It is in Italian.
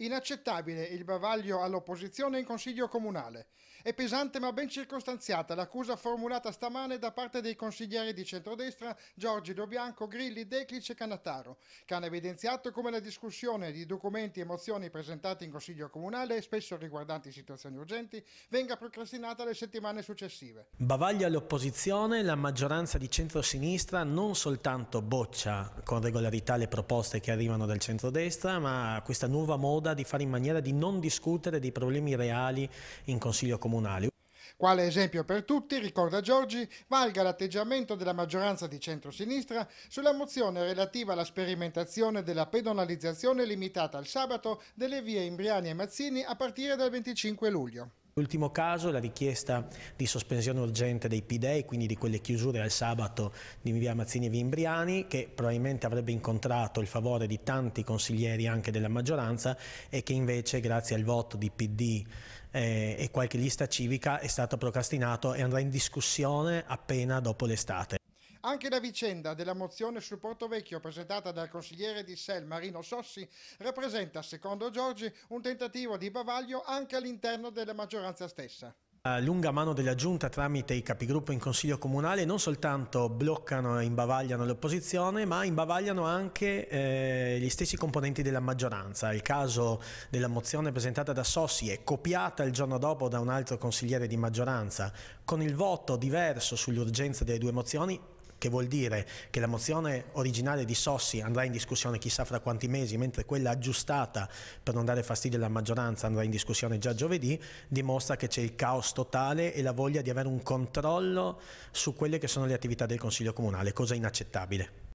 Inaccettabile il bavaglio all'opposizione in Consiglio Comunale. È pesante ma ben circostanziata l'accusa formulata stamane da parte dei consiglieri di centrodestra Giorgi Dobianco, Grilli, Declice e Canataro, che hanno evidenziato come la discussione di documenti e mozioni presentati in Consiglio Comunale, spesso riguardanti situazioni urgenti, venga procrastinata le settimane successive. Bavaglio all'opposizione, la maggioranza di centrosinistra non soltanto boccia con regolarità le proposte che arrivano dal centrodestra, ma questa nuova moda di fare in maniera di non discutere dei problemi reali in Consiglio Comunale. Quale esempio per tutti, ricorda Giorgi, valga l'atteggiamento della maggioranza di centrosinistra sulla mozione relativa alla sperimentazione della pedonalizzazione limitata al sabato delle vie Imbriani e Mazzini a partire dal 25 luglio. L'ultimo caso è la richiesta di sospensione urgente dei P-Day, quindi di quelle chiusure al sabato di Via Mazzini e Via Imbriani, che probabilmente avrebbe incontrato il favore di tanti consiglieri anche della maggioranza e che invece, grazie al voto di PD eh, e qualche lista civica è stato procrastinato e andrà in discussione appena dopo l'estate. Anche la vicenda della mozione sul Porto Vecchio presentata dal consigliere di Sel Marino Sossi rappresenta, secondo Giorgi, un tentativo di bavaglio anche all'interno della maggioranza stessa. Eh, lunga mano della giunta tramite i capigruppo in consiglio comunale non soltanto bloccano e imbavagliano l'opposizione ma imbavagliano anche eh, gli stessi componenti della maggioranza il caso della mozione presentata da Sossi è copiata il giorno dopo da un altro consigliere di maggioranza con il voto diverso sull'urgenza delle due mozioni che vuol dire che la mozione originale di Sossi andrà in discussione chissà fra quanti mesi, mentre quella aggiustata per non dare fastidio alla maggioranza andrà in discussione già giovedì, dimostra che c'è il caos totale e la voglia di avere un controllo su quelle che sono le attività del Consiglio Comunale, cosa inaccettabile.